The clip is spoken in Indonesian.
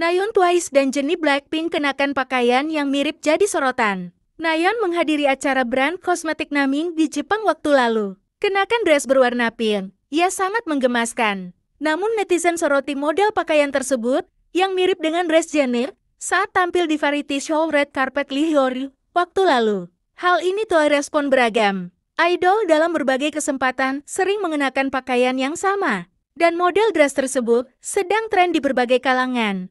Nayon Twice dan Jennie Blackpink kenakan pakaian yang mirip jadi sorotan. Nayon menghadiri acara brand kosmetik Naming di Jepang waktu lalu. Kenakan dress berwarna pink, ia sangat menggemaskan. Namun netizen soroti model pakaian tersebut yang mirip dengan dress Jennie saat tampil di variety show Red Carpet Lee Hyori waktu lalu. Hal ini tuai respon beragam. Idol dalam berbagai kesempatan sering mengenakan pakaian yang sama, dan model dress tersebut sedang tren di berbagai kalangan.